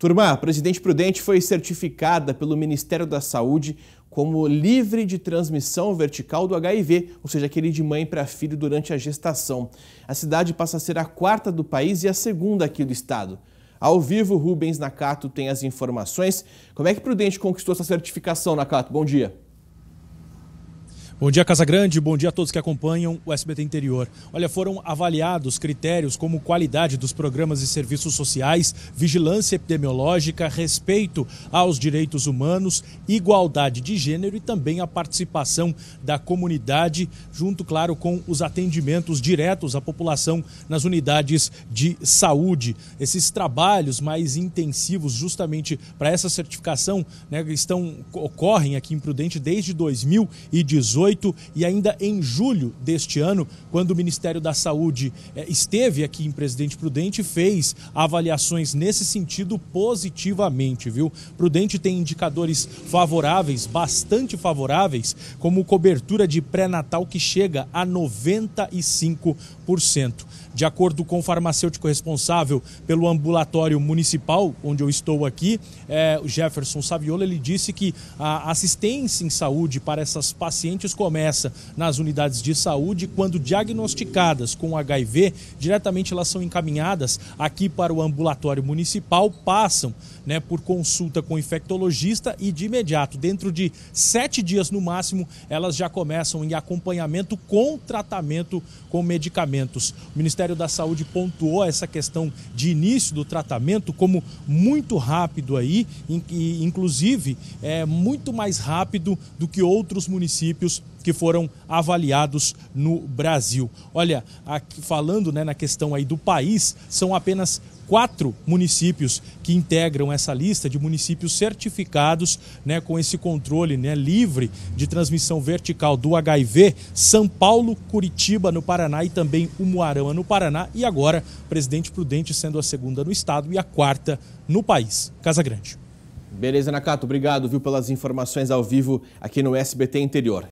Turma, a Presidente Prudente foi certificada pelo Ministério da Saúde como livre de transmissão vertical do HIV, ou seja, aquele de mãe para filho durante a gestação. A cidade passa a ser a quarta do país e a segunda aqui do estado. Ao vivo, Rubens Nakato tem as informações. Como é que Prudente conquistou essa certificação, Nakato? Bom dia. Bom dia, Casa Grande. Bom dia a todos que acompanham o SBT Interior. Olha, foram avaliados critérios como qualidade dos programas e serviços sociais, vigilância epidemiológica, respeito aos direitos humanos, igualdade de gênero e também a participação da comunidade, junto, claro, com os atendimentos diretos à população nas unidades de saúde. Esses trabalhos mais intensivos, justamente para essa certificação, né, estão, ocorrem aqui em Prudente desde 2018. 2018 e ainda em julho deste ano, quando o Ministério da Saúde eh, esteve aqui em Presidente Prudente, fez avaliações nesse sentido positivamente, viu? Prudente tem indicadores favoráveis, bastante favoráveis, como cobertura de pré-natal que chega a 95%. De acordo com o farmacêutico responsável pelo ambulatório municipal, onde eu estou aqui, é, o Jefferson Saviola, ele disse que a assistência em saúde para essas pacientes começa nas unidades de saúde. Quando diagnosticadas com HIV, diretamente elas são encaminhadas aqui para o ambulatório municipal, passam né, por consulta com o infectologista e de imediato, dentro de sete dias no máximo, elas já começam em acompanhamento com tratamento com medicamentos. O Ministério da Saúde pontuou essa questão de início do tratamento como muito rápido aí, e inclusive é muito mais rápido do que outros municípios que foram avaliados no Brasil. Olha, aqui, falando né, na questão aí do país, são apenas quatro municípios que integram essa lista de municípios certificados né, com esse controle né, livre de transmissão vertical do HIV, São Paulo, Curitiba, no Paraná e também Umuarama, no Paraná, e agora Presidente Prudente sendo a segunda no estado e a quarta no país. Casa Grande. Beleza, Nakato, obrigado viu, pelas informações ao vivo aqui no SBT Interior.